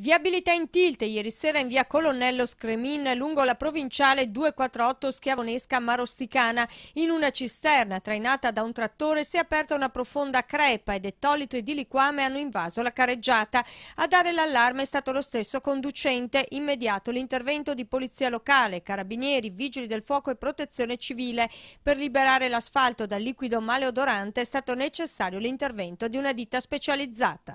Viabilità in tilt ieri sera in via Colonnello Scremin lungo la provinciale 248 Schiavonesca Marosticana. In una cisterna trainata da un trattore si è aperta una profonda crepa ed ettolito e di liquame hanno invaso la careggiata. A dare l'allarme è stato lo stesso conducente. Immediato l'intervento di polizia locale, carabinieri, vigili del fuoco e protezione civile. Per liberare l'asfalto dal liquido maleodorante è stato necessario l'intervento di una ditta specializzata.